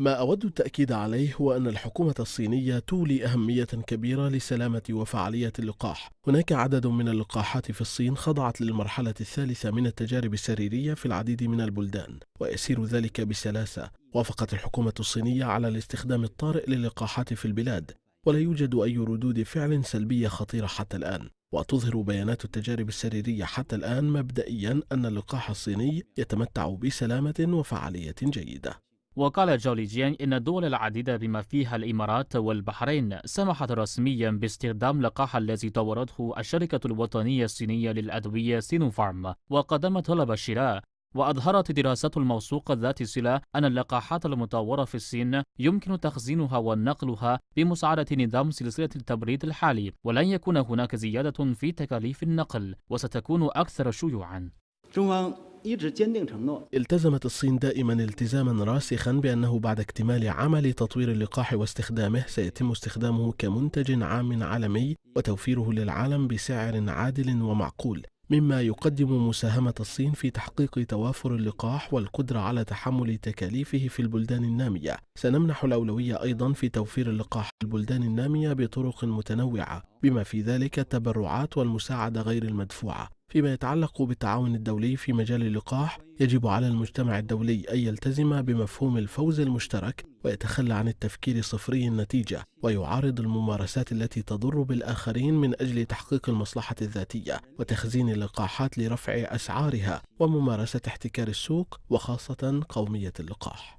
ما أود التأكيد عليه هو أن الحكومة الصينية تولي أهمية كبيرة لسلامة وفعالية اللقاح. هناك عدد من اللقاحات في الصين خضعت للمرحلة الثالثة من التجارب السريرية في العديد من البلدان، ويسير ذلك بسلاسة. وافقت الحكومة الصينية على الاستخدام الطارئ للقاحات في البلاد، ولا يوجد أي ردود فعل سلبية خطيرة حتى الآن. وتظهر بيانات التجارب السريرية حتى الآن مبدئيا أن اللقاح الصيني يتمتع بسلامة وفعالية جيدة وقال جوليجيان إن الدول العديدة بما فيها الإمارات والبحرين سمحت رسميا باستخدام لقاح الذي طورته الشركة الوطنية الصينية للأدوية سينوفارم وقدمت طلب الشراء وأظهرت دراسة الموثوقة ذات الصلة أن اللقاحات المطورة في الصين يمكن تخزينها ونقلها بمساعدة نظام سلسلة التبريد الحالي ولن يكون هناك زيادة في تكاليف النقل وستكون أكثر شيوعا التزمت الصين دائما التزاما راسخا بأنه بعد اكتمال عمل تطوير اللقاح واستخدامه سيتم استخدامه كمنتج عام عالمي وتوفيره للعالم بسعر عادل ومعقول مما يقدم مساهمة الصين في تحقيق توافر اللقاح والقدرة على تحمل تكاليفه في البلدان النامية. سنمنح الأولوية أيضا في توفير اللقاح في البلدان النامية بطرق متنوعة، بما في ذلك التبرعات والمساعدة غير المدفوعة، فيما يتعلق بالتعاون الدولي في مجال اللقاح يجب على المجتمع الدولي أن يلتزم بمفهوم الفوز المشترك ويتخلى عن التفكير صفري النتيجة ويعارض الممارسات التي تضر بالآخرين من أجل تحقيق المصلحة الذاتية وتخزين اللقاحات لرفع أسعارها وممارسة احتكار السوق وخاصة قومية اللقاح